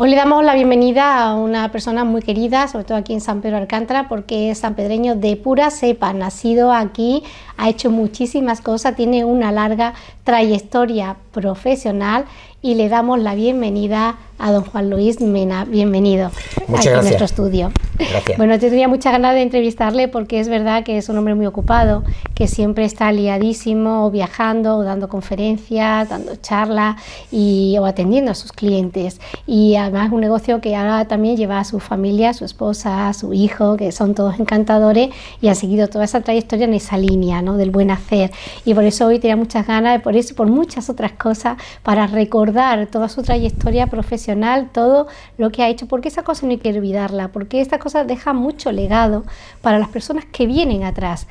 Hoy le damos la bienvenida a una persona muy querida, sobre todo aquí en San Pedro Alcántara, porque es sanpedreño de pura cepa, nacido aquí, ha hecho muchísimas cosas, tiene una larga trayectoria profesional y le damos la bienvenida a don Juan Luis Mena. Bienvenido a nuestro estudio. Bueno, yo tenía muchas ganas de entrevistarle porque es verdad que es un hombre muy ocupado, que siempre está liadísimo viajando dando conferencias, dando charlas y, o atendiendo a sus clientes. Y además un negocio que ahora también lleva a su familia, a su esposa, a su hijo, que son todos encantadores y han seguido toda esa trayectoria en esa línea ¿no? del buen hacer. Y por eso hoy tenía muchas ganas, por eso por muchas otras cosas, para recordar toda su trayectoria profesional, todo lo que ha hecho, porque esa cosa no hay que olvidarla, porque esta cosa deja mucho legado para las personas que vienen atrás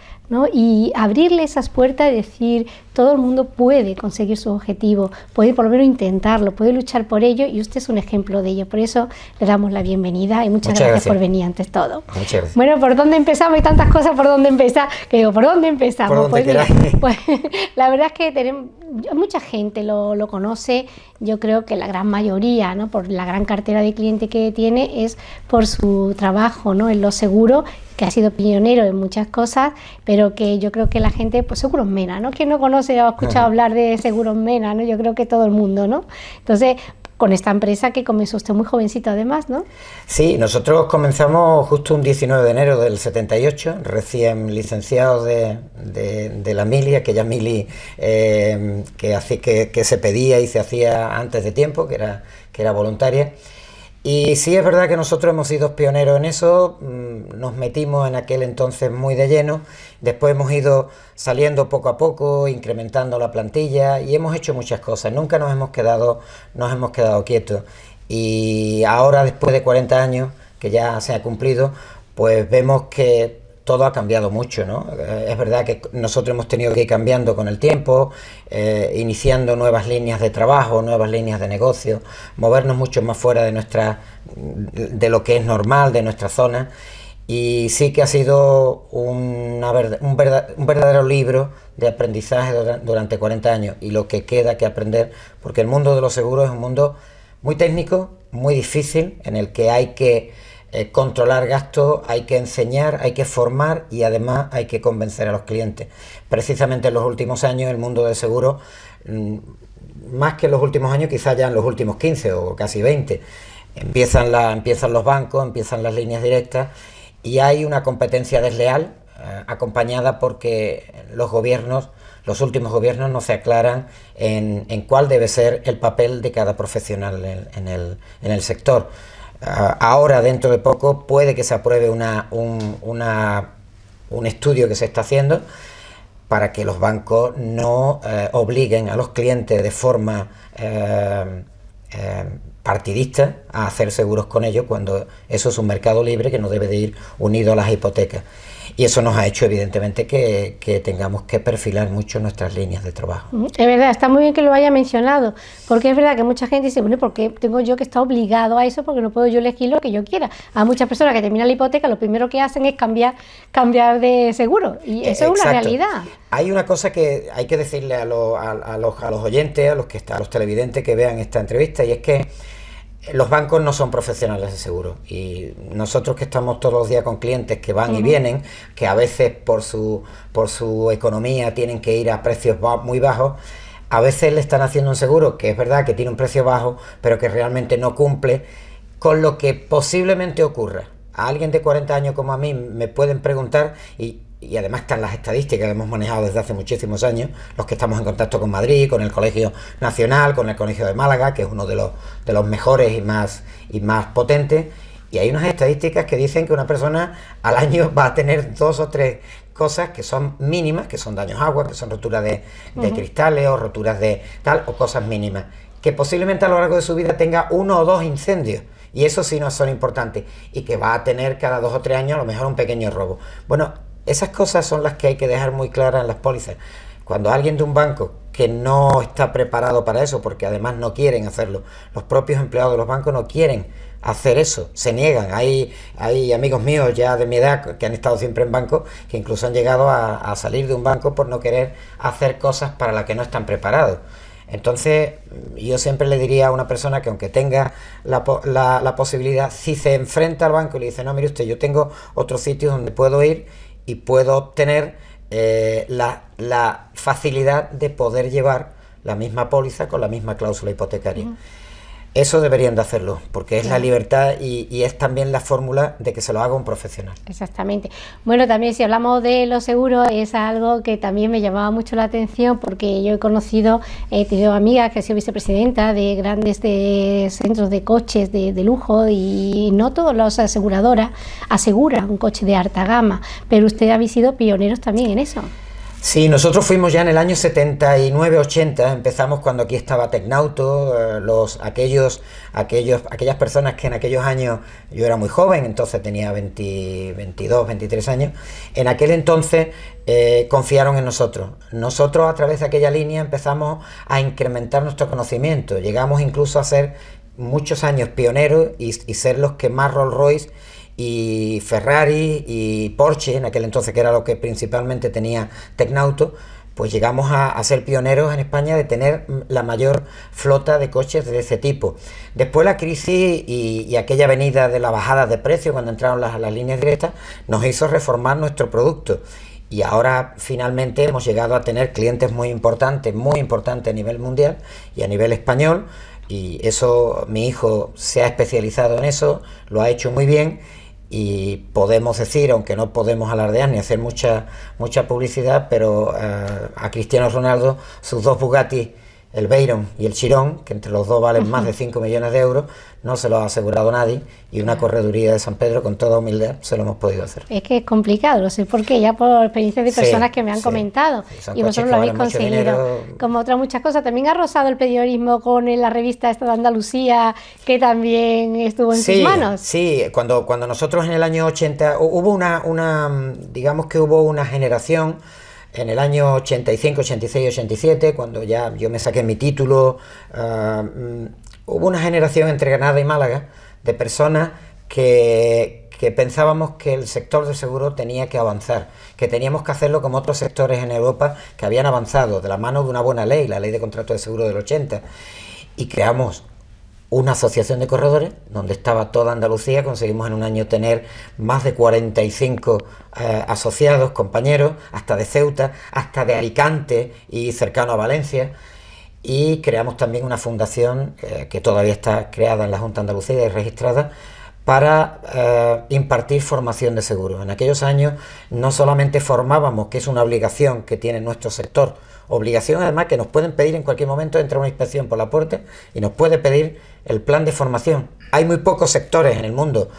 y abrirle esas puertas y decir, todo el mundo puede conseguir su objetivo, puede por lo menos intentarlo, puede luchar por ello y usted es un ejemplo de ello. Por eso le damos la bienvenida y muchas, gracias, por venir antes todo. Muchas gracias. Bueno, ¿por dónde empezamos? Hay tantas cosas por dónde empezar, que digo, ¿por dónde empezamos? Pues, pues, la verdad es que tenemos, mucha gente lo, lo conoce yo creo que la gran mayoría, ¿no? por la gran cartera de cliente que tiene, es por su trabajo ¿no? en lo seguro, que ha sido pionero en muchas cosas, pero que yo creo que la gente, pues Seguros Mena, ¿no? ¿Quién no conoce o ha escuchado hablar de Seguros Mena? ¿no? Yo creo que todo el mundo, ¿no? Entonces, con esta empresa que comenzó usted muy jovencito además, ¿no? Sí, nosotros comenzamos justo un 19 de enero del 78, recién licenciados de, la mili, aquella mili eh, que, que, que se pedía y se hacía antes de tiempo, que era, que era voluntaria. Y sí es verdad que nosotros hemos sido pioneros en eso, mm, nos metimos en aquel entonces muy de lleno, después hemos ido saliendo poco a poco, incrementando la plantilla y hemos hecho muchas cosas, nunca nos hemos quedado, nos hemos quedado quietos. Y ahora, después de 40 años, que ya se ha cumplido, pues vemos que todo ha cambiado mucho, ¿no? Eh, es verdad que nosotros hemos tenido que ir cambiando con el tiempo, eh, iniciando nuevas líneas de trabajo, nuevas líneas de negocio, movernos mucho más fuera de nuestra, de lo que es normal, de nuestra zona. Y sí que ha sido un, verdadero libro de aprendizaje durante 40 años y lo que queda que aprender, porque el mundo de los seguros es un mundo muy técnico, muy difícil, en el que hay que eh, controlar gastos, hay que enseñar, hay que formar y además hay que convencer a los clientes. Precisamente en los últimos años el mundo de seguro... Mm, más que en los últimos años, quizás ya en los últimos 15 o casi 20, empiezan, empiezan los bancos, empiezan las líneas directas y hay una competencia desleal eh, acompañada porque los gobiernos los últimos gobiernos no se aclaran en, cuál debe ser el papel de cada profesional en el sector. Ah, ahora, dentro de poco, puede que se apruebe una, un, un estudio que se está haciendo para que los bancos no eh, obliguen a los clientes de forma eh, eh, partidista a hacer seguros con ellos cuando eso es un mercado libre que no debe de ir unido a las hipotecas. Y eso nos ha hecho, evidentemente, que, tengamos que perfilar mucho nuestras líneas de trabajo. Es verdad, está muy bien que lo haya mencionado, porque es verdad que mucha gente dice, bueno, ¿por qué tengo yo que estar obligado a eso? Porque no puedo yo elegir lo que yo quiera. A muchas personas que terminan la hipoteca, lo primero que hacen es cambiar, cambiar de seguro, y eh, eso es una realidad. Hay una cosa que hay que decirle a, los, a los oyentes, a los, que, a los televidentes que vean esta entrevista, y es que los bancos no son profesionales de seguro y nosotros que estamos todos los días con clientes que van y vienen, que a veces por su, por su economía tienen que ir a precios muy bajos, a veces le están haciendo un seguro que es verdad que tiene un precio bajo, pero que realmente no cumple con lo que posiblemente ocurra. A alguien de 40 años como a mí me pueden preguntar y y además están las estadísticas que hemos manejado desde hace muchísimos años, los que estamos en contacto con Madrid, con el Colegio Nacional, con el Colegio de Málaga, que es uno de los, de los mejores y más, y más potentes, y hay unas estadísticas que dicen que una persona al año va a tener dos o tres cosas que son mínimas, que son daños agua, que son roturas de, cristales o roturas de tal, o cosas mínimas, que posiblemente a lo largo de su vida tenga uno o dos incendios. Y eso sí no son importantes. Y que va a tener cada dos o tres años a lo mejor un pequeño robo. Bueno, esas cosas son las que hay que dejar muy claras en las pólizas. Cuando alguien de un banco que no está preparado para eso, porque además no quieren hacerlo, los propios empleados de los bancos no quieren hacer eso, se niegan. Hay, hay amigos míos ya de mi edad que han estado siempre en banco, que incluso han llegado a, salir de un banco por no querer hacer cosas para las que no están preparados. Entonces, yo siempre le diría a una persona que aunque tenga la, posibilidad, si se enfrenta al banco y le dice, no, mire usted, yo tengo otro sitio donde puedo ir y puedo obtener eh, la, facilidad de poder llevar la misma póliza con la misma cláusula hipotecaria. Eso deberían de hacerlo, porque es la libertad y, es también la fórmula de que se lo haga un profesional. Exactamente. Bueno, también si hablamos de los seguros, es algo que también me llamaba mucho la atención, porque yo he conocido, he tenido amigas que han sido vicepresidenta de grandes de centros de coches de, lujo y no todas las aseguradoras aseguran un coche de alta gama, pero usted ha sido pioneros también en eso. Sí, nosotros fuimos ya en el año 79-80, empezamos cuando aquí estaba Tecnauto, eh, los, aquellos, aquellos, aquellas personas que en aquellos años, yo era muy joven, entonces tenía 22, 23 años, en aquel entonces eh, confiaron en nosotros. Nosotros a través de aquella línea empezamos a incrementar nuestro conocimiento, llegamos incluso a ser muchos años pioneros y, y ser los que más Rolls Royce y Ferrari y Porsche, en aquel entonces que era lo que principalmente tenía Tecnauto, pues llegamos a, ser pioneros en España de tener la mayor flota de coches de ese tipo. Después la crisis y, aquella venida de la bajada de precios cuando entraron las, las líneas directas nos hizo reformar nuestro producto y ahora finalmente hemos llegado a tener clientes muy importantes, muy importantes a nivel mundial y a nivel español. Y eso, mi hijo se ha especializado en eso, lo ha hecho muy bien y podemos decir, aunque no podemos alardear ni hacer mucha, mucha publicidad, pero eh, a Cristiano Ronaldo sus dos Bugatti el Bayron y el Chirón, que entre los dos valen más de 5 millones de euros, no se lo ha asegurado nadie y una correduría de San Pedro, con toda humildad, se lo hemos podido hacer. Es que es complicado, lo sé por qué, ya por experiencias de personas que me han comentado y vosotros lo habéis conseguido. Como otras muchas cosas, también ha rozado el periodismo con eh, la revista Estado de Andalucía, que también estuvo en sus manos. Sí, cuando, cuando nosotros en el año 80 hubo una, una mm, digamos que hubo una generación en el año 85, 86, 87, cuando ya yo me saqué mi título, ah, mm, hubo una generación entre Granada y Málaga de personas que, pensábamos que el sector de seguro tenía que avanzar, que teníamos que hacerlo como otros sectores en Europa que habían avanzado de la mano de una buena ley, la ley de contrato de seguro del 80, y creamos una asociación de corredores, donde estaba toda Andalucía, conseguimos en un año tener más de 45 eh, asociados, compañeros, hasta de Ceuta, hasta de Alicante y cercano a Valencia. Y creamos también una fundación eh, que todavía está creada en la Junta Andalucía y registrada para eh, impartir formación de seguro. En aquellos años no solamente formábamos, que es una obligación que tiene nuestro sector, Obligación además que nos pueden pedir en cualquier momento, entra una inspección por la puerta y nos puede pedir el plan de formación. Hay muy pocos sectores en el mundo,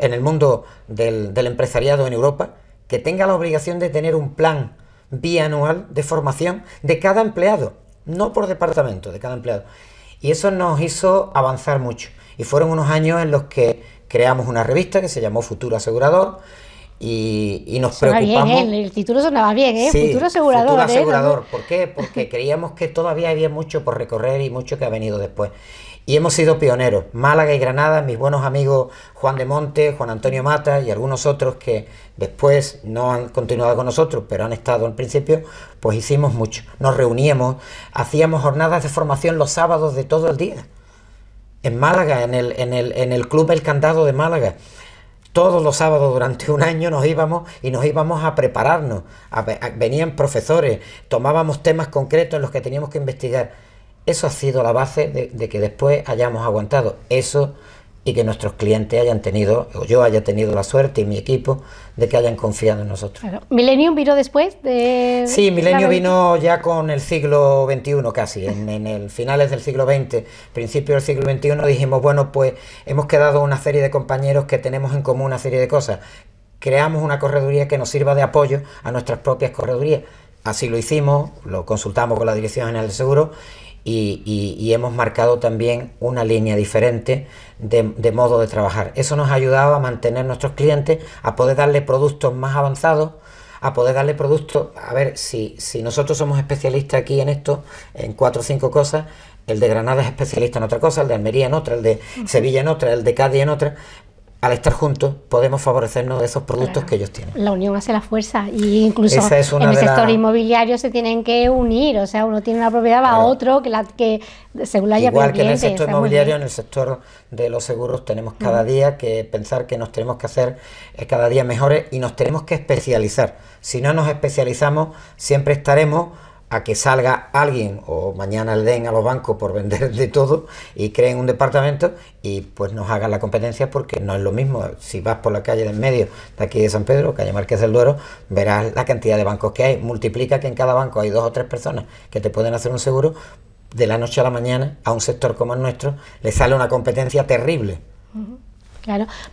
en el mundo del, del empresariado en Europa que tenga la obligación de tener un plan bianual de formación de cada empleado, no por departamento, de cada empleado. Y eso nos hizo avanzar mucho. Y fueron unos años en los que creamos una revista que se llamó Futuro Asegurador, y, nos preocupamos. ¿eh? El título sonaba bien, ¿eh? futuro asegurador. Futuro ¿eh? asegurador. ¿Por qué? Porque creíamos que todavía había mucho por recorrer y mucho que ha venido después. Y hemos sido pioneros. Málaga y Granada, mis buenos amigos Juan de Monte, Juan Antonio Mata y algunos otros que después no han continuado con nosotros, pero han estado al principio, pues hicimos mucho. Nos reuníamos, hacíamos jornadas de formación los sábados de todo el día. En Málaga, en el, el, en el Club El Candado de Málaga todos los sábados durante un año nos íbamos y nos íbamos a prepararnos. venían profesores, tomábamos temas concretos en los que teníamos que investigar. Eso ha sido la base de, de que después hayamos aguantado. Eso y que nuestros clientes hayan tenido, o yo haya tenido la suerte y mi equipo, de que hayan confiado en nosotros. Claro. vino después de...? Sí, Millennium vino ya con el siglo XXI casi, en, en, el finales del siglo XX, principio del siglo XXI, dijimos, bueno, pues hemos quedado una serie de compañeros que tenemos en común una serie de cosas. Creamos una correduría que nos sirva de apoyo a nuestras propias corredurías. Así lo hicimos, lo consultamos con la Dirección General de Seguro y, hemos marcado también una línea diferente de, modo de trabajar. Eso nos ha ayudado a mantener nuestros clientes, a poder darle productos más avanzados, a poder darle productos, a ver, si, si nosotros somos especialistas aquí en esto, en cuatro o cinco cosas, el de Granada es especialista en otra cosa, el de Almería en otra, el de Sevilla en otra, el de Cádiz en otra, al estar juntos podemos favorecernos de esos productos que ellos tienen. La unión hace la fuerza y incluso en el sector inmobiliario se tienen que unir, o sea, uno tiene una propiedad va a otro que la que según la haya Igual que en el sector inmobiliario, en el sector de los seguros tenemos mm. cada día que pensar que nos tenemos que hacer eh, cada día mejores y nos tenemos que especializar. Si no nos especializamos, siempre estaremos a que salga alguien o mañana le den a los bancos por vender de todo y creen un departamento y pues nos hagan la competencia porque no es lo mismo. Si vas por la calle del medio de aquí de San Pedro, calle Márquez del Duero, verás la cantidad de bancos que hay. Multiplica que en cada banco hay dos o tres personas que te pueden hacer un seguro. De la noche a la mañana a un sector como el nuestro le sale una competencia terrible.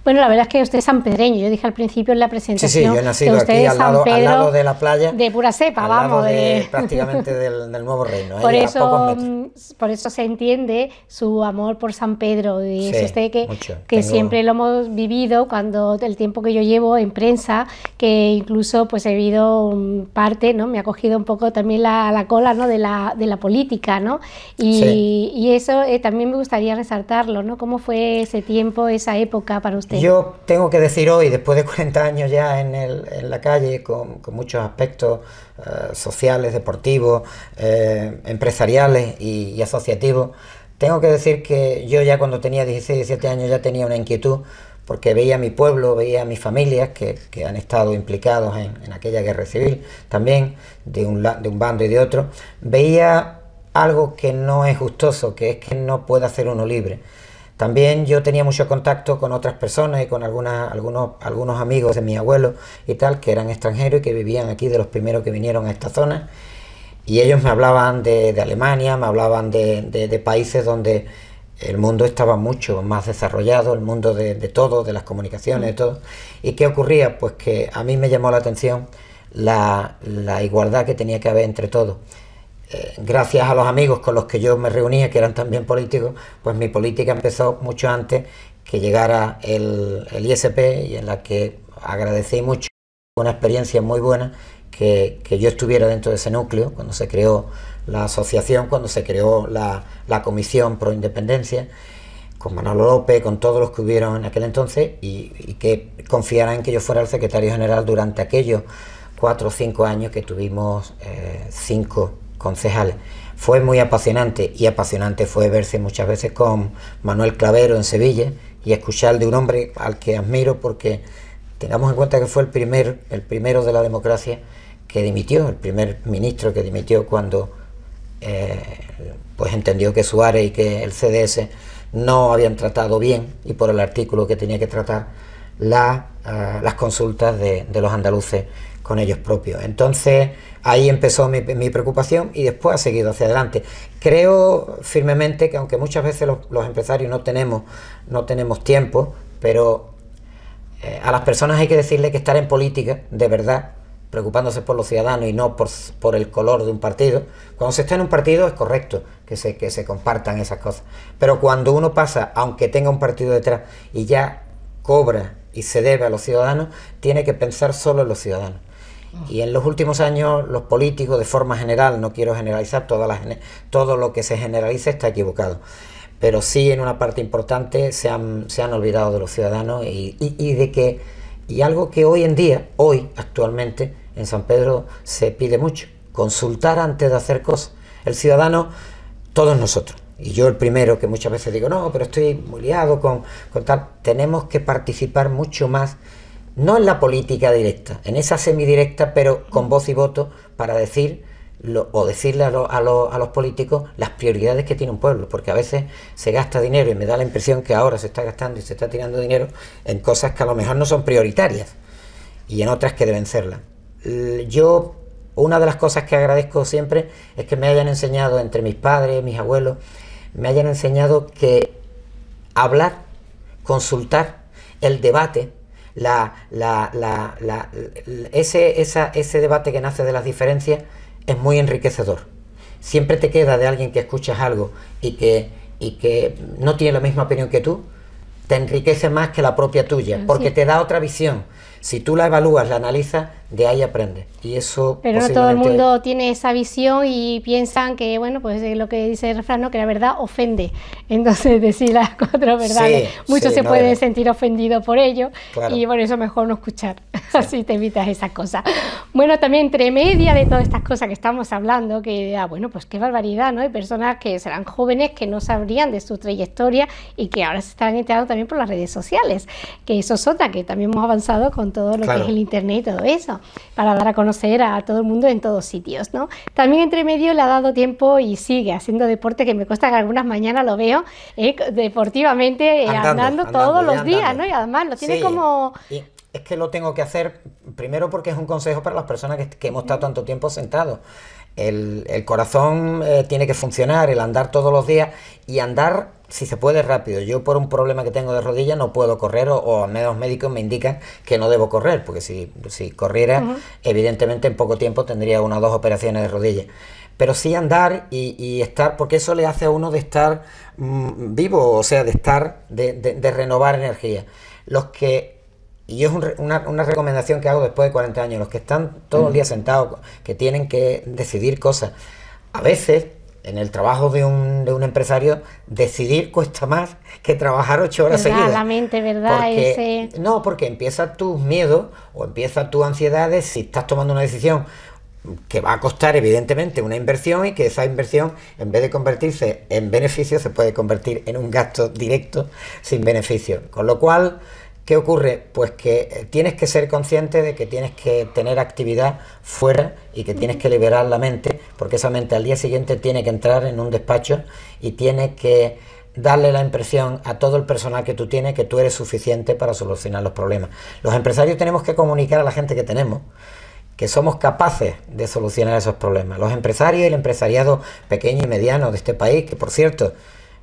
Bueno, la verdad es que usted es sanpedreño. Yo dije al principio en la presentación sí, sí, yo he nacido que usted aquí, al lado, de la playa. De pura cepa, vamos. prácticamente del, nuevo reino. ¿eh? Por, eso, mm, por eso se entiende su amor por San Pedro. Y es usted que, que siempre lo hemos vivido cuando el tiempo que yo llevo en prensa, que incluso pues he vivido mm, parte, ¿no? Me ha cogido un poco también la, cola ¿no? de, la, política, ¿no? Y, eso eh, también me gustaría resaltarlo, ¿no? ¿Cómo fue ese tiempo, esa época? para usted? Yo tengo que decir hoy, después de 40 años ya en, el, en la calle, con, con muchos aspectos eh, sociales, deportivos, eh, empresariales y, asociativos, tengo que decir que yo ya cuando tenía 16, 17 años ya tenía una inquietud porque veía a mi pueblo, veía a mis familias que, que han estado implicados en, en, aquella guerra civil también, de un, de un bando y de otro, veía algo que no es gustoso, que es que no pueda ser uno libre. También yo tenía mucho contacto con otras personas y con algunos, algunos amigos de mi abuelo y tal, que eran extranjeros y que vivían aquí, de los primeros que vinieron a esta zona. Y ellos me hablaban de, Alemania, me hablaban de, de, países donde el mundo estaba mucho más desarrollado, el mundo de, todo, de las comunicaciones, de mm. todo. ¿Y qué ocurría? Pues que a mí me llamó la atención la, la igualdad que tenía que haber entre todos eh, gracias a los amigos con los que yo me reunía, que eran también políticos, pues mi política empezó mucho antes que llegara el, ISP y en la que agradecí mucho una experiencia muy buena que, yo estuviera dentro de ese núcleo, cuando se creó la asociación, cuando se creó la, Comisión Pro Independencia, con Manolo López, con todos los que hubieron en aquel entonces, y, que confiaran en que yo fuera el secretario general durante aquellos cuatro o cinco años que tuvimos eh, cinco concejal. Fue muy apasionante y apasionante fue verse muchas veces con Manuel Clavero en Sevilla y escuchar de un hombre al que admiro porque tengamos en cuenta que fue el, primer, el primero de la democracia que dimitió, el primer ministro que dimitió cuando eh, pues entendió que Suárez y que el CDS no habían tratado bien y por el artículo que tenía que tratar ah, las consultas de los andaluces con ellos propios. Entonces ahí empezó mi, preocupación y después ha seguido hacia adelante. Creo firmemente que aunque muchas veces los, empresarios no tenemos, no tenemos tiempo, pero eh, a las personas hay que decirle que estar en política, de verdad, preocupándose por los ciudadanos y no por, por, el color de un partido. Cuando se está en un partido es correcto que se, que se compartan esas cosas. Pero cuando uno pasa, aunque tenga un partido detrás, y ya cobra y se debe a los ciudadanos, tiene que pensar solo en los ciudadanos. Y en los últimos años los políticos, de forma general, no quiero generalizar, todo lo que se generaliza está equivocado, pero sí en una parte importante se han, olvidado de los ciudadanos y, de que, y algo que hoy en día, hoy actualmente, en San Pedro se pide mucho, consultar antes de hacer cosas. El ciudadano, todos nosotros, y yo el primero que muchas veces digo, no, pero estoy muy liado con, con tal, tenemos que participar mucho más no en la política directa, en esa semidirecta, pero con voz y voto para decir o decirle a, a, a, los políticos las prioridades que tiene un pueblo, porque a veces se gasta dinero y me da la impresión que ahora se está gastando y se está tirando dinero en cosas que a lo mejor no son prioritarias y en otras que deben serlas. Yo, una de las cosas que agradezco siempre es que me hayan enseñado entre mis padres, mis abuelos, me hayan enseñado que hablar, consultar, el debate, la, la, la, ese, ese debate que nace de las diferencias es muy enriquecedor. Siempre te queda de alguien que escuchas algo y que, y que no tiene la misma opinión que tú, te enriquece más que la propia tuya, porque te da otra visión. Si tú la evalúas, la analizas, de ahí aprende. Y eso Pero no todo el mundo tiene esa visión y piensan que, bueno, pues eh, lo que dice el refrán, que la verdad ofende. Entonces, decir las cuatro verdades, muchos se puede pueden sentir ofendidos por ello y por eso mejor no escuchar. Así te evitas esas cosas. Bueno, también entre media de todas estas cosas que estamos hablando, que, ah, bueno, pues qué barbaridad, ¿no? Hay personas que serán jóvenes que no sabrían de su trayectoria y que ahora se están enterando también por las redes sociales, que eso es otra, que también hemos avanzado con todo lo que es el Internet y todo eso para dar a conocer a todo el mundo en todos sitios. ¿no? También entre medio le ha dado tiempo y sigue haciendo deporte, que me cuesta que algunas mañanas lo veo eh, deportivamente eh, andando, todos los días, ¿no? y además lo tiene como... es que lo tengo que hacer primero porque es un consejo para las personas que, hemos estado tanto tiempo sentados. El, corazón eh, tiene que funcionar, el andar todos los días y andar si se puede rápido. Yo por un problema que tengo de rodilla no puedo correr o, al menos los médicos me indican que no debo correr, porque si, si corriera, evidentemente en poco tiempo tendría una o dos operaciones de rodilla. Pero sí andar y, estar, porque eso le hace a uno de estar mm, vivo, o sea, de estar, de, renovar energía. Los que y es una, una, recomendación que hago después de 40 años, los que están todo el día sentados, que tienen que decidir cosas, a veces en el trabajo de un, de un empresario, decidir cuesta más que trabajar ocho horas seguidas. La mente, ¿verdad? No, porque empiezan tus miedos o empiezan tus ansiedades si estás tomando una decisión que va a costar evidentemente una inversión y que esa inversión en vez de convertirse en beneficio se puede convertir en un gasto directo sin beneficio. Con lo cual ¿Qué ocurre? Pues que eh, tienes que ser consciente de que tienes que tener actividad fuera y que tienes que liberar la mente, porque esa mente al día siguiente tiene que entrar en un despacho y tiene que darle la impresión a todo el personal que tú tienes que tú eres suficiente para solucionar los problemas. Los empresarios tenemos que comunicar a la gente que tenemos que somos capaces de solucionar esos problemas. Los empresarios y el empresariado pequeño y mediano de este país, que por cierto,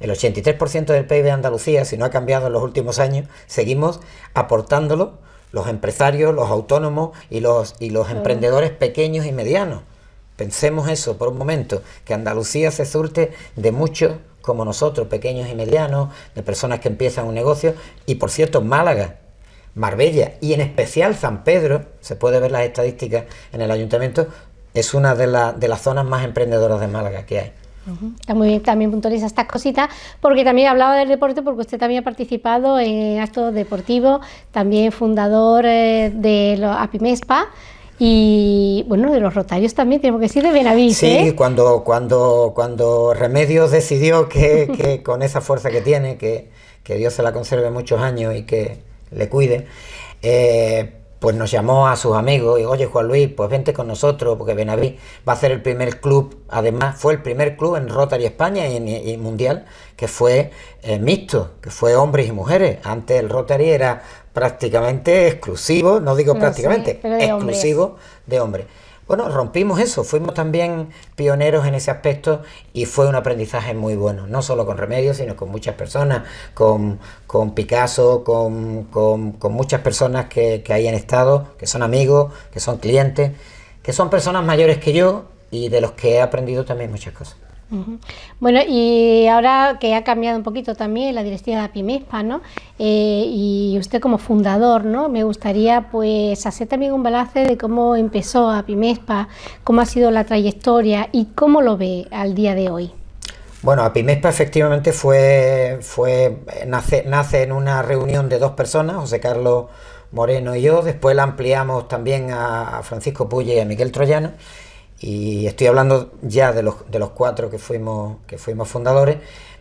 el 83% del PIB de Andalucía, si no ha cambiado en los últimos años, seguimos aportándolo los empresarios, los autónomos y los, emprendedores pequeños y medianos. Pensemos eso por un momento, que Andalucía se surte de muchos como nosotros, pequeños y medianos, de personas que empiezan un negocio, y por cierto, Málaga, Marbella y en especial San Pedro, se puede ver las estadísticas en el ayuntamiento, es una de, de las zonas más emprendedoras de Málaga que hay. Está muy bien, también puntualiza estas cositas, porque también hablaba del deporte, porque usted también ha participado en actos deportivos, también fundador eh, de los APIMESPA y bueno, de los rotarios también, tenemos que decir de Benavís. Sí, ¿eh? cuando, cuando, cuando Remedios decidió que, con esa fuerza que tiene, que, que, Dios se la conserve muchos años y que le cuide, eh, pues nos llamó a sus amigos y, oye, Juan Luis, pues vente con nosotros, porque Benaví va a ser el primer club, además fue el primer club en Rotary España y Mundial que fue eh, mixto, que fue hombres y mujeres. Antes el Rotary era prácticamente exclusivo, no digo prácticamente, exclusivo de hombres. Bueno, rompimos eso, fuimos también pioneros en ese aspecto y fue un aprendizaje muy bueno, no solo con Remedios, sino con muchas personas, con, Picasso, con, muchas personas que, que hayan estado, que son amigos, que son clientes, que son personas mayores que yo y de los que he aprendido también muchas cosas. Bueno, y ahora que ha cambiado un poquito también la directiva de Apimespa ¿no? Eh, y usted como fundador, ¿no? Me gustaría pues hacer también un balance de cómo empezó Apimespa... cómo ha sido la trayectoria y cómo lo ve al día de hoy. Bueno, Apimespa efectivamente fue, fue nace, nace en una reunión de dos personas, José Carlos Moreno y yo, después la ampliamos también a, Francisco Pulle y a Miguel Troyano, y estoy hablando ya de los, de los cuatro que fuimos, que fuimos fundadores,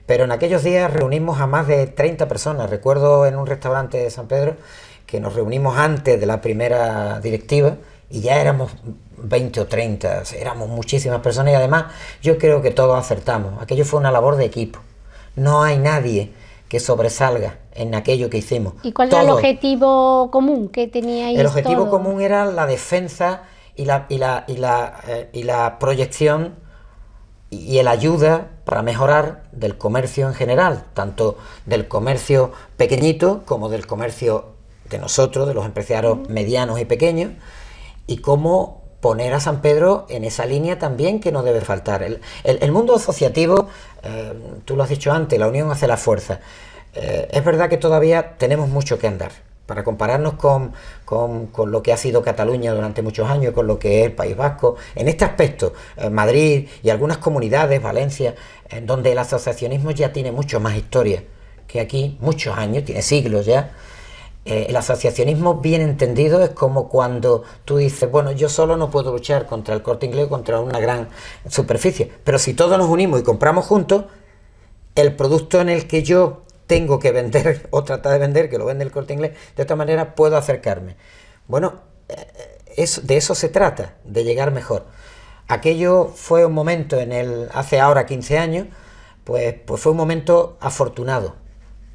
pero en aquellos días reunimos a más de 30 personas. Recuerdo en un restaurante de San Pedro que nos reunimos antes de la primera directiva y ya éramos 20 o 30, éramos muchísimas personas y además yo creo que todos acertamos. Aquello fue una labor de equipo. No hay nadie que sobresalga en aquello que hicimos. ¿Y cuál era el objetivo común que tenía El objetivo común era la defensa y la, y la, y la, eh, y y el ayuda para mejorar del comercio en general, tanto del comercio pequeñito como del comercio de nosotros, de los empresarios medianos y pequeños, y cómo poner a San Pedro en esa línea también que no debe faltar. El, mundo asociativo, eh, tú lo has dicho antes, la unión hace la fuerza. Eh, es verdad que todavía tenemos mucho que andar para compararnos con, lo que ha sido Cataluña durante muchos años, con lo que es el País Vasco, en este aspecto, eh, Madrid y algunas comunidades, Valencia, donde el asociacionismo ya tiene mucho más historia que aquí, muchos años, tiene siglos ya. Eh, el asociacionismo bien entendido es como cuando tú dices, bueno, yo solo no puedo luchar contra el corte inglés, contra una gran superficie, pero si todos nos unimos y compramos juntos, el producto en el que yo tengo que vender o tratar de vender, que lo vende el corte inglés, de esta manera puedo acercarme. Bueno, eh, de eso se trata, de llegar mejor. Aquello fue un momento en el, hace ahora 15 años, pues, pues fue un momento afortunado.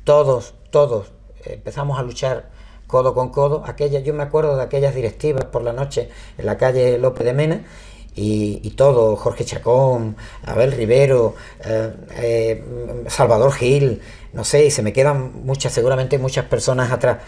Todos, todos eh, empezamos a luchar codo con codo. Aquella, yo me acuerdo de aquellas directivas por la noche en la calle López de Mena y, y todo, Jorge Chacón, Abel Rivero, eh, eh, Salvador Gil, no sé, y se me quedan muchas, seguramente muchas personas atrás.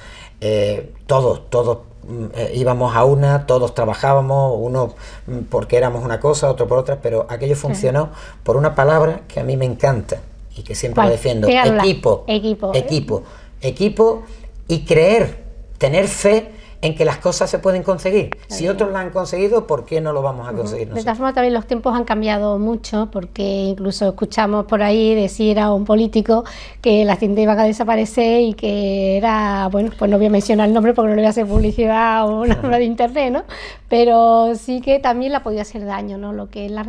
Eh, todos, todos mm, íbamos a una, todos trabajábamos, uno mm, porque éramos una cosa, otro por otra, pero aquello funcionó por una palabra que a mí me encanta y que siempre defiendo, equipo, equipo, equipo, equipo y creer, tener fe en que las cosas se pueden conseguir. Si otros la han conseguido, ¿por qué no lo vamos a conseguir? De esta forma también los tiempos han cambiado mucho, porque incluso escuchamos por ahí decir a un político que la tienda iba a desaparecer y que era, bueno, pues no voy a mencionar el nombre porque no le voy a hacer publicidad o una obra de internet, ¿no? Pero sí que también la podía hacer daño, ¿no? Lo que es la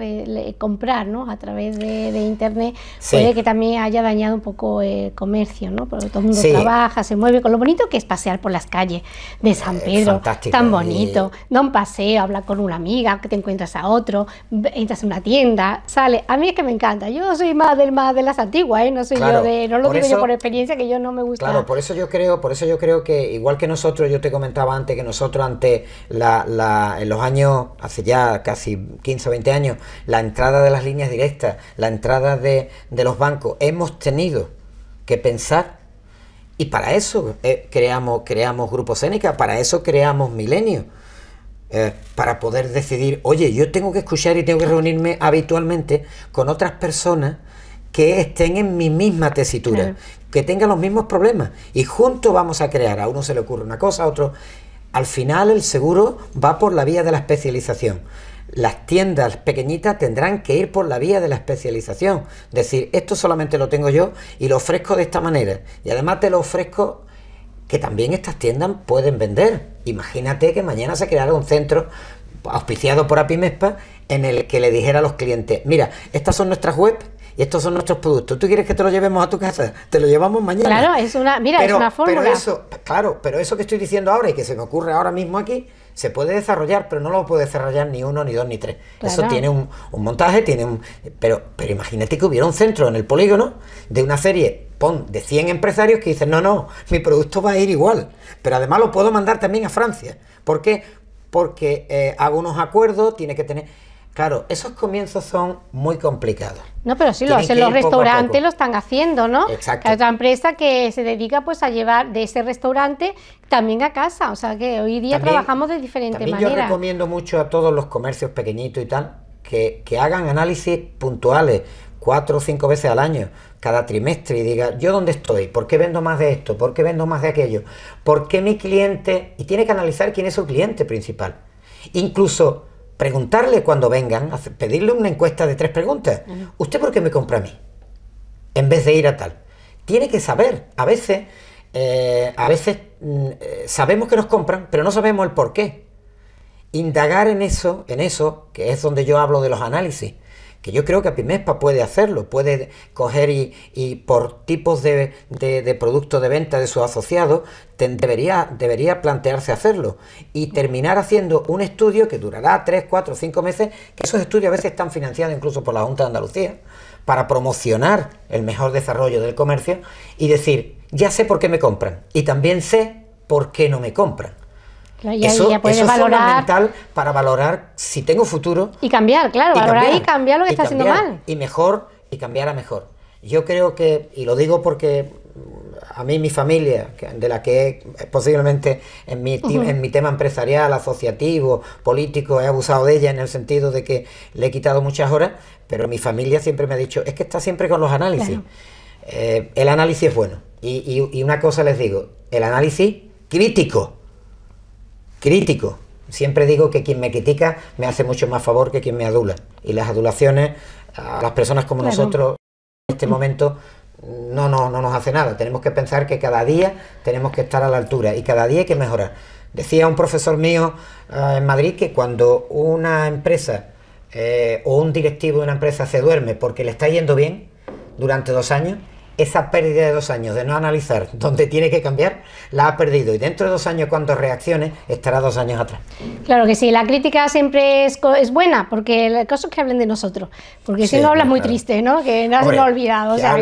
comprar, ¿no? A través de, internet puede que también haya dañado un poco el comercio, ¿no? Porque todo el mundo trabaja, se mueve, con lo bonito que es pasear por las calles de San tan bonito, da un paseo, habla con una amiga, que te encuentras a otro, entras a una tienda, sale. A mí es que me encanta. Yo soy más del más de las antiguas, ¿eh? no soy yo de, no lo digo por experiencia que yo no me gusta. Claro, por eso yo creo, por eso yo creo que igual que nosotros, yo te comentaba antes que nosotros ante en los años hace ya casi 15 o 20 años, la entrada de las líneas directas, la entrada de, de los bancos, hemos tenido que pensar y para eso eh, creamos, creamos Grupo para eso creamos Milenio, eh, para poder decidir, oye, yo tengo que escuchar y tengo que reunirme habitualmente con otras personas que estén en mi misma tesitura, que tengan los mismos problemas. Y juntos vamos a crear, a uno se le ocurre una cosa, a otro... Al final el seguro va por la vía de la especialización las tiendas pequeñitas tendrán que ir por la vía de la especialización. Decir, esto solamente lo tengo yo y lo ofrezco de esta manera. Y además te lo ofrezco que también estas tiendas pueden vender. Imagínate que mañana se creara un centro auspiciado por Apimespa en el que le dijera a los clientes, mira, estas son nuestras webs, y estos son nuestros productos. ¿Tú quieres que te lo llevemos a tu casa? Te lo llevamos mañana. Claro, es una, mira, es claro, pero eso que estoy diciendo ahora y que se me ocurre ahora mismo aquí, se puede desarrollar, pero no lo puede desarrollar ni uno, ni dos, ni tres. Eso tiene un, montaje, tiene un... Pero, pero imagínate que hubiera un centro en el polígono de una serie, pon, de 100 empresarios que dicen, no, no, mi producto va a ir igual, pero además lo puedo mandar también a Francia. ¿Por qué? Porque eh, hago unos acuerdos, tiene que tener Claro, esos comienzos son muy complicados. No, pero sí lo los restaurantes, lo están haciendo, ¿no? Exacto. otra empresa que se dedica pues a llevar de ese restaurante también a casa, o sea que hoy día trabajamos de diferente también Yo recomiendo mucho a todos los comercios pequeñitos y tal que, hagan análisis puntuales cuatro o cinco veces al año, cada trimestre, y diga, ¿yo dónde estoy? ¿Por qué vendo más de esto? ¿Por qué vendo más de aquello? ¿Por qué mi cliente? Y tiene que analizar quién es su cliente principal. Incluso preguntarle cuando vengan, pedirle una encuesta de tres preguntas. ¿Usted por qué me compra a mí? En vez de ir a tal. Tiene que saber. A veces, eh, a veces mm, eh, sabemos que nos compran, pero no sabemos el por qué. Indagar en eso, en eso, que es donde yo hablo de los análisis yo creo que Pimespa puede hacerlo, puede coger y, por tipos de, de, de, producto de venta de sus asociados, debería, debería plantearse hacerlo y terminar haciendo un estudio que durará 3, 4, 5 meses, que esos estudios a veces están financiados incluso por la Junta de Andalucía, para promocionar el mejor desarrollo del comercio y decir, ya sé por qué me compran y también sé por qué no me compran eso, valorar. es fundamental para valorar si tengo futuro. Y cambiar, claro, valorar y cambiar lo que está haciendo mal. Y mejor, y cambiar a mejor. Yo creo que, y lo digo porque a mí mi familia, de la que posiblemente en mi, en mi tema empresarial, asociativo, político, he abusado de ella en el sentido de que le he quitado muchas horas, pero mi familia siempre me ha dicho, es que está siempre con los análisis. Eh, el análisis es bueno. y una cosa les digo, el análisis crítico crítico. Siempre digo que quien me critica me hace mucho más favor que quien me adula. Y las adulaciones a las personas como nosotros en este momento no, no, no nos hace nada. Tenemos que pensar que cada día tenemos que estar a la altura y cada día hay que mejorar. Decía un profesor mío eh, en Madrid que cuando una empresa eh, o un directivo de una empresa se duerme porque le está yendo bien durante dos años, esa pérdida de dos años de no analizar dónde tiene que cambiar, la ha perdido y dentro de dos años cuando reaccione estará dos años atrás. Claro que sí, la crítica siempre es, es buena porque el caso es que hablen de nosotros, porque si no habla muy triste, ¿no? Que no se lo ha olvidado. O sea,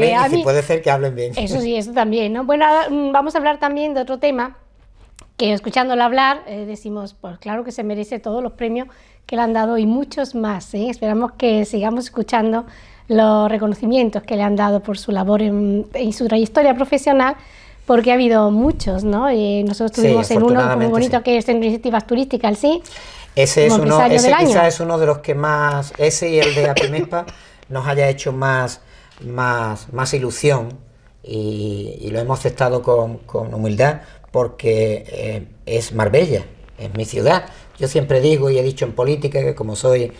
puede ser que hablen bien. Eso sí, eso también, ¿no? Bueno, mm, vamos a hablar también de otro tema que escuchándolo hablar eh, decimos, pues claro que se merece todos los premios que le han dado y muchos más. ¿eh? Esperamos que sigamos escuchando los reconocimientos que le han dado por su labor en, su trayectoria profesional, porque ha habido muchos, ¿no? Eh, nosotros tuvimos en uno muy bonito que es en Iniciativas Turísticas, sí. Ese, es uno, ese quizás es uno de los que más, ese y el de Apimespa, nos haya hecho más, más, más ilusión y, lo hemos aceptado con, humildad porque eh, es Marbella, es mi ciudad. Yo siempre digo y he dicho en política que como soy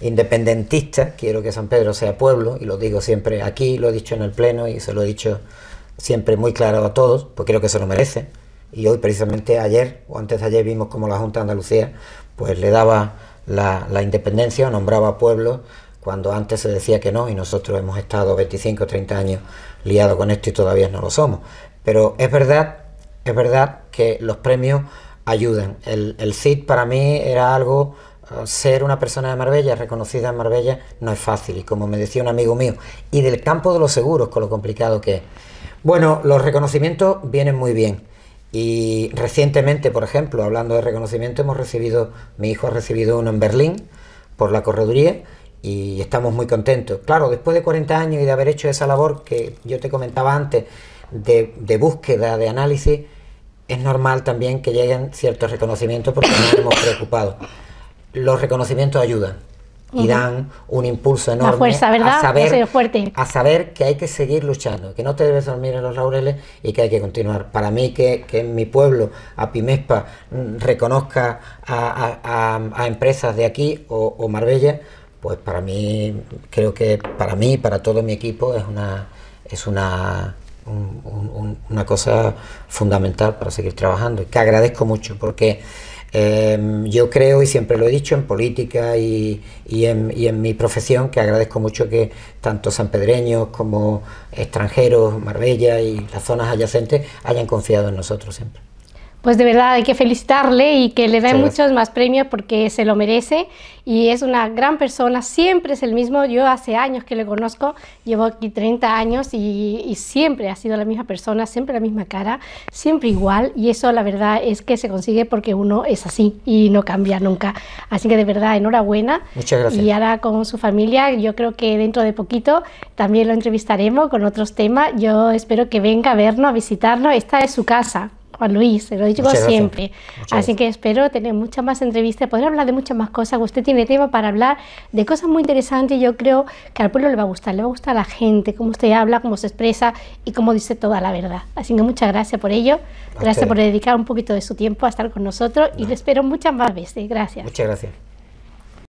independentista, quiero que San Pedro sea pueblo, y lo digo siempre aquí, lo he dicho en el Pleno y se lo he dicho siempre muy claro a todos, porque creo que se lo merece. Y hoy, precisamente ayer o antes de ayer, vimos como la Junta de Andalucía pues, le daba la, independencia, nombraba pueblo... cuando antes se decía que no y nosotros hemos estado 25 o 30 años liados con esto y todavía no lo somos. Pero es verdad, es verdad que los premios ayudan. El, el CID para mí era algo ser una persona de Marbella, reconocida en Marbella, no es fácil. Y como me decía un amigo mío, y del campo de los seguros, con lo complicado que es. Bueno, los reconocimientos vienen muy bien. Y recientemente, por ejemplo, hablando de reconocimiento, hemos recibido, mi hijo ha recibido uno en Berlín por la correduría y estamos muy contentos. Claro, después de 40 años y de haber hecho esa labor que yo te comentaba antes, de, de búsqueda, de análisis, es normal también que lleguen ciertos reconocimientos porque nos hemos preocupado los reconocimientos ayudan y dan un impulso enorme a, saber, a saber que hay que seguir luchando, que no te debes dormir en los laureles y que hay que continuar. Para mí que, en mi pueblo, mm, a Pimespa, reconozca a, empresas de aquí o, Marbella, pues para mí, creo que para mí, para todo mi equipo, es una, es una, una cosa fundamental para seguir trabajando y que agradezco mucho porque Em, yo creo, y siempre lo he dicho, en política y, en, mi profesión, que agradezco mucho que tanto sanpedreños como extranjeros, Marbella y las zonas adyacentes hayan confiado en nosotros siempre pues de verdad hay que felicitarle y que le den muchos más premios porque se lo merece y es una gran persona, siempre es el mismo, yo hace años que le conozco, llevo aquí 30 años y, y, siempre ha sido la misma persona, siempre la misma cara, siempre igual y eso la verdad es que se consigue porque uno es así y no cambia nunca. Así que de verdad, enhorabuena. Muchas gracias. Y ahora con su familia, yo creo que dentro de poquito también lo entrevistaremos con otros temas, yo espero que venga a vernos, a visitarnos, esta es su casa. Juan Luis, se lo digo siempre. Así que espero tener muchas más entrevistas, poder hablar de muchas más cosas. Usted tiene tema para hablar de cosas muy interesantes y yo creo que al pueblo le va a gustar, le va a gustar a la gente, cómo usted habla, cómo se expresa y cómo dice toda la verdad. Así que muchas gracias por ello. Gracias por dedicar un poquito de su tiempo a estar con nosotros y le espero muchas más veces. Gracias. Muchas gracias.